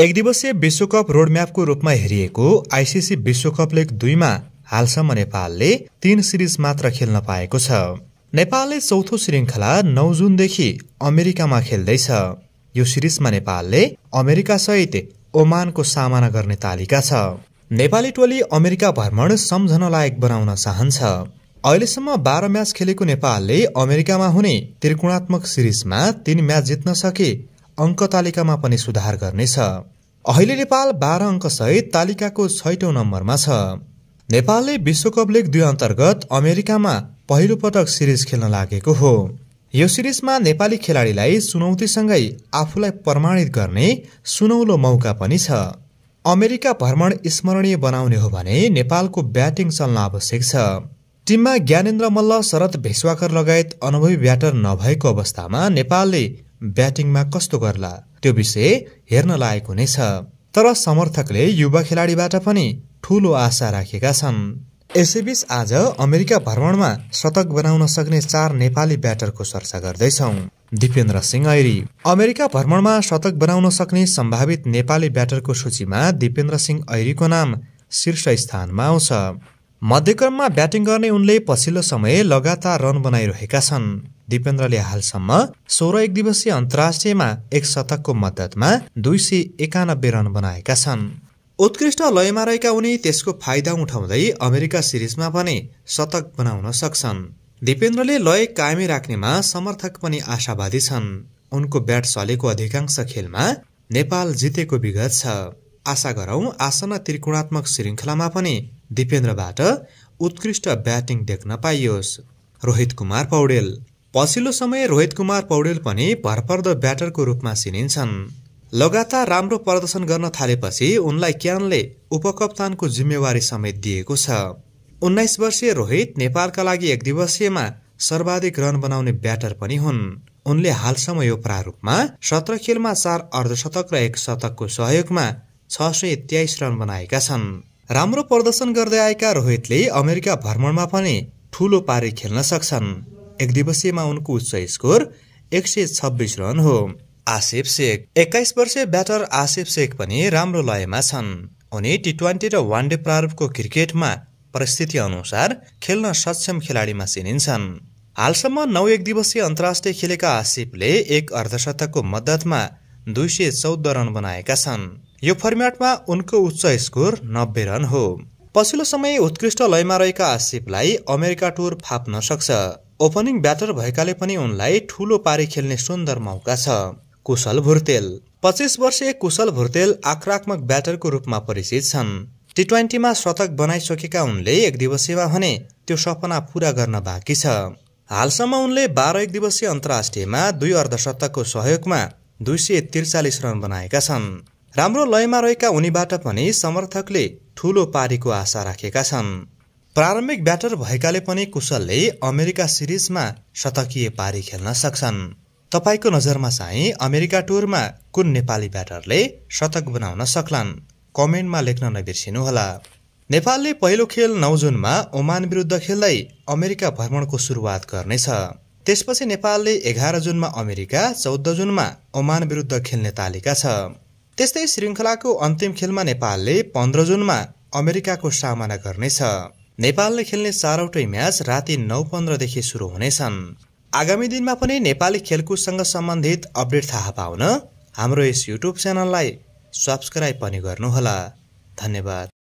एक दिवसीय विश्वकप रोडम्यापको रूपमा हेरिएको आइसिसी विश्वकप लिग दुईमा हालसम्म नेपालले तीन सिरिज मात्र खेल्न पाएको छ नेपालले चौथो श्रृङ्खला नौ जुनदेखि अमेरिकामा खेल्दैछ यो सिरिजमा नेपालले अमेरिकासहित ओमानको सामना गर्ने तालिका छ नेपाली टोली अमेरिका भ्रमण सम्झन लायक बनाउन चाहन्छ अहिलेसम्म बाह्र म्याच खेलेको नेपालले अमेरिकामा हुने त्रिकोणात्मक सिरिजमा तीन म्याच जित्न सके अङ्क तालिकामा पनि सुधार गर्नेछ अहिले नेपाल बाह्र अङ्कसहित तालिकाको छैटौँ नम्बरमा छ नेपालले विश्वकप लिग दुई अन्तर्गत अमेरिकामा पहिलो पटक सिरिज खेल्न लागेको हो यो सिरिजमा नेपाली खेलाडीलाई चुनौतीसँगै आफूलाई प्रमाणित गर्ने सुनौलो मौका पनि छ अमेरिका भ्रमण स्मरणीय बनाउने हो भने नेपालको ब्याटिङ चल्न आवश्यक छ टिममा ज्ञानेन्द्र मल्ल शरद भेस्वाकर लगायत अनुभवी ब्याटर नभएको अवस्थामा नेपालले ब्याटिङमा कस्तो गर्ला त्यो विषय हेर्न लायक हुनेछ तर समर्थकले युवा खेलाडीबाट पनि ठूलो आशा राखेका छन् यसैबीच आज अमेरिका भ्रमणमा शतक बनाउन सक्ने चार नेपाली ब्याटरको चर्चा गर्दैछौ दिपेन्द्र सिंह ऐरी अमेरिका भ्रमणमा शतक बनाउन सक्ने सम्भावित नेपाली ब्याटरको सूचीमा दिपेन्द्र सिंह ऐरीको नाम शीर्ष स्थानमा आउँछ मध्यक्रममा ब्याटिङ गर्ने उनले पछिल्लो समय लगातार रन बनाइरहेका छन् दिपेन्द्रले हालसम्म सोह्र एक दिवसीय अन्तर्राष्ट्रियमा एक शतकको मद्दतमा दुई सय एकानब्बे रन बनाएका छन् उत्कृष्ट लयमा रहेका उनी त्यसको फाइदा उठाउँदै अमेरिका सिरिजमा पनि शतक बनाउन सक्छन् दिपेन्द्रले लय कायमी राख्नेमा समर्थक पनि आशावादी छन् उनको ब्याट चलेको अधिकांश खेलमा नेपाल जितेको विगत छ आशा गरौं आसन्न त्रिकोणात्मक श्रृङ्खलामा पनि दिपेन्द्रबाट उत्कृष्ट ब्याटिङ देख्न पाइयोस् रोहित कुमार पौडेल पछिल्लो समय रोहित कुमार पौडेल पनि भरपर्दो ब्याटरको रूपमा चिनिन्छन् लगातार राम्रो प्रदर्शन गर्न थालेपछि उनलाई क्यानले उपकप्तानको जिम्मेवारी समेत दिएको छ उन्नाइस वर्षीय रोहित नेपालका लागि एक दिवसीयमा सर्वाधिक रन बनाउने ब्याटर पनि हुन् उनले हालसम्म यो प्रारूपमा सत्र खेलमा चार अर्धशतक र एक शतकको सहयोगमा छ सय तेइस रन बनाएका छन् राम्रो प्रदर्शन गर्दै आएका रोहितले अमेरिका भ्रमणमा पनि ठूलो पारी खेल्न सक्छन् एक दिवसीयमा उनको उच्च स्कोर एक सय छब्बिस रन हो आसिफ शेख एक्काइस वर्षीय ब्याटर आसिफ शेख पनि राम्रो लयमा छन् उनी टी ट्वेन्टी र वान डे प्रारूपको क्रिकेटमा परिस्थिति अनुसार खेल्न सक्षम खेलाडीमा चिनिन्छन् हालसम्म नौ एक दिवसीय अन्तर्राष्ट्रिय खेलेका आसिफले एक अर्धशतकको मद्दतमा दुई सय चौध रन बनाएका छन् यो फर्मेटमा उनको उच्च स्कोर नब्बे रन हो पछिल्लो समय उत्कृष्ट लयमा रहेका आसिफलाई अमेरिका टुर फाप्न सक्छ ओपनिङ ब्याटर भएकाले पनि उनलाई ठुलो पारी खेल्ने सुन्दर मौका छ कुशल भुर्तेल पच्चिस वर्षीय कुशल भुर्तेल आक्रात्मक ब्याटरको रूपमा परिचित छन् टी ट्वेन्टीमा शतक बनाइसकेका उनले एक दिवसीयमा भने त्यो सपना पूरा गर्न बाँकी छ हालसम्म उनले बाह्र एक दिवसीय अन्तर्राष्ट्रियमा दुई अर्धशतकको सहयोगमा दुई सय त्रिचालिस रन बनाएका छन् राम्रो लयमा रहेका उनीबाट पनि समर्थकले ठूलो पारीको आशा राखेका छन् प्रारम्भिक ब्याटर भएकाले पनि कुशलले अमेरिका सिरिजमा शतकीय पारी खेल्न सक्छन् तपाईँको नजरमा चाहिँ अमेरिका टुरमा कुन नेपाली ब्याटरले शतक बनाउन सक्लान् कमेन्टमा लेख्न नबिर्सिनुहोला नेपालले पहिलो खेल नौ जुनमा ओमान विरुद्ध खेल्दै अमेरिका भ्रमणको सुरुवात गर्नेछ त्यसपछि नेपालले एघार जुनमा अमेरिका चौध जुनमा ओमान विरुद्ध खेल्ने तालिका छ त्यस्तै श्रृङ्खलाको अन्तिम खेलमा नेपालले पन्ध्र जुनमा अमेरिकाको सामना गर्नेछ नेपालले खेल्ने चारवटै म्याच राति नौ पन्ध्रदेखि सुरु हुनेछन् आगामी दिनमा पनि नेपाली खेलकुदसँग सम्बन्धित अपडेट थाहा पाउन हाम्रो यस युट्युब च्यानललाई सब्सक्राइब पनि गर्नुहोला धन्यवाद